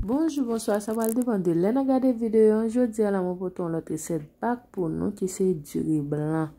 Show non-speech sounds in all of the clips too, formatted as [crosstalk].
Bonjou, bonsoi, sa bal devande, lè na gade videyo, anjou di ala mwen poton lòt resep bak pou nou ki se yi djuri blan.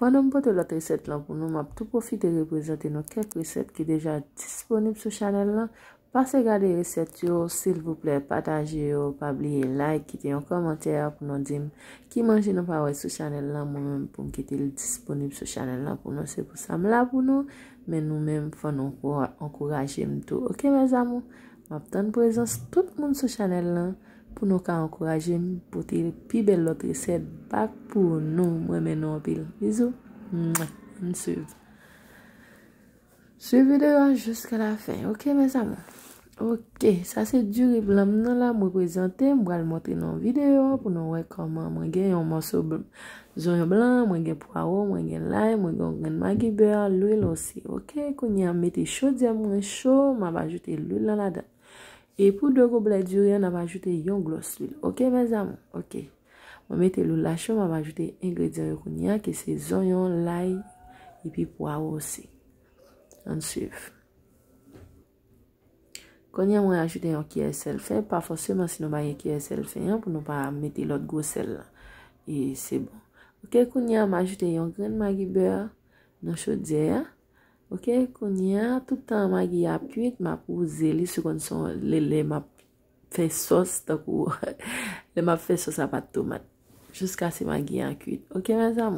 Panon mwen poton lòt resep lan pou nou, mwen ap tout profite reprezenti nou kek resep ki deja disponib sou chanel lan. Parse gade resep yo, sil voupre pataje yo, pabliye like, kite yon komentèr pou nou dim ki manji nou pa wè sou chanel lan mwen mwen pou mwen kite yon disponib sou chanel lan pou nou. Mwen se pou sa m la pou nou, men nou mèm fwa nou kwa ankoraje m tou, ok mè zamou? Mw ap tan prezans tout moun sou chanel lan pou nou ka ankoraje, mw pote pi bel lote se bak pou nou mwen men nou apil. Bizou, mwen suyv. Suyv videyo jouske la fen, ok mwen sa mwen? Ok, sa se djouge blan mnen la mwen prezante, mwen mwen mwote nan videyo pou nou wekoman mwen gen yon monsou zon yon blan, mwen gen pou awo, mwen gen lay, mwen gen mwen magiber, loul osi, ok? Koun yon meti chou, diyan mwen chou, mwen pa ajoute loul nan la den. E pou do go bledjou, yon ap ajoute yon glos lil. Ok, vezam? Ok. Mwen mette lou lachou, mwen ap ajoute ingrediyon yon kounia, ke se zonyon, lay, epi pou awo se. An suv. Kounia mwen ajoute yon kiyer sel fe, pa fosseman si nou baye kiyer sel fe, pou nou pa mette lot go sel la. E se bon. Ok, kounia mwen ajoute yon gren magibèr, nan chou djer, Ok, konye, toutan ma gi ap kuit, ma pou zeli, sekon son le le ma fe sos takou, [laughs] le ma fe sos ap ap tomat, jiska se ma gi ap kuit. Ok, mè zèm,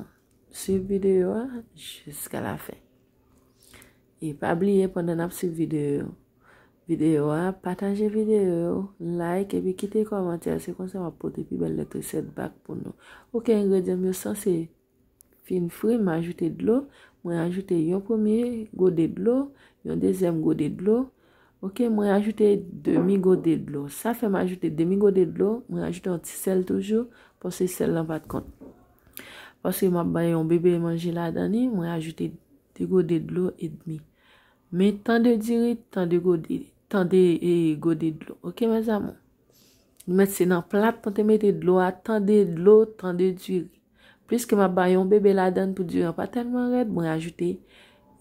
sub videyo, jiska la fè. E pa bliye, ponden ap sub videyo, videyo, patanje videyo, like, epi kite komantè, sekon se ma poti pi bel letre set bak pou nou. Ok, engredyèm, mè yosansè, fin fri, ma ajoutè dlo, mè yosansè, Mwen ajoute yon pomi gode dlo, yon dezem gode dlo. Ok, mwen ajoute demi gode dlo. Sa fè mwen ajoute demi gode dlo, mwen ajoute yon ti sel toujou, porsi sel lan pat kont. Porsi mwen bay yon bebe manje la dani, mwen ajoute di gode dlo et demi. Met tan de diri, tan de gode dlo. Ok, mwen zamon? Mwen se nan plat, tan te mete dlo, tan de dlo, tan de diri. Piske ma ba yon bebe la den pou djuren pa telman red, mwen ajoute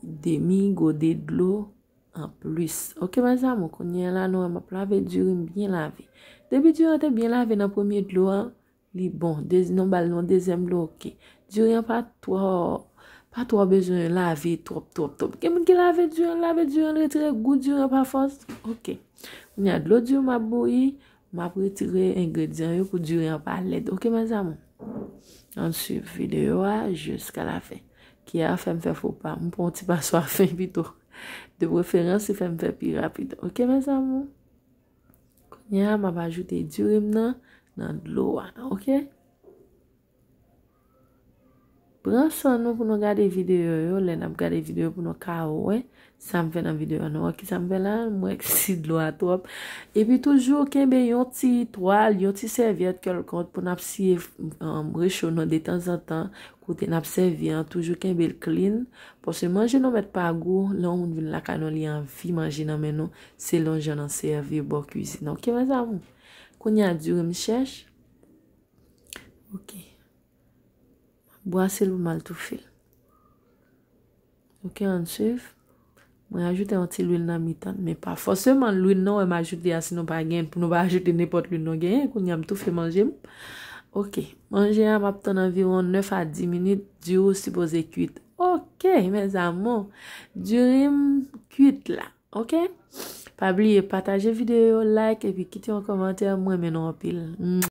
demi gode dlo an plus. Ok non, ma zamo, konyen la nou an, ma plave djuren, mwen lave. Debe djuren te bie lave nan pwemye dlo an, li bon. Non bal non, dezem lo ok. Djuren pa to, pa to a bejwen lave, top, top, top. Ke mwen ki lave djuren, lave djuren, retire gout djuren pa fos, ok. Mwen ya dlo djuren, ma bou yi, ma pritire engredyan yo pou djuren pa led, ok ma zamo. An su videwa Jus ka la fe Ki a fe mfe fo pa Mpon ti pa so a fe pito De preferansi fe mfe pi rapido Ok men samon Konya mba ajoute diurim nan Nan lo a ok Bran son nou pou nou gade videyo yo. Len ap gade videyo pou nou ka ouen. Sam fe nan videyo anou. Ok, sam fe lan mwenk [laughs] sid lo atop. E pi toujou kembe yon ti toal, yon ti serviet kel kont pou nap si rechon nou de tan san tan. Kote nap servien. Toujou kembe l'klin. Posye manje nou met pa agou. Lon moun vin la kanon li an vi manje nan men nou. Se lon jan an servie bo kuzi nan. Ok, mas amou. Kouni adi ou remi chesh. Ok. Boasil pou mal toufil. Ok, ansif. Mwen ajoute an ti lwil nan mitan. Men pa fosseman lwil nan wè m'ajoute di asin nou pa gen. Pou nou pa ajoute di nepot lwil nan gen. Kou nyam toufil manjem. Ok. Mwen jen ap ap ton an viroun 9 a 10 minit. Diyo si boze kuit. Ok, men zamo. Diyo rim kuit la. Ok? Pa bli e pataje video, like, epi kiti an komantere. Mwen non, men opil.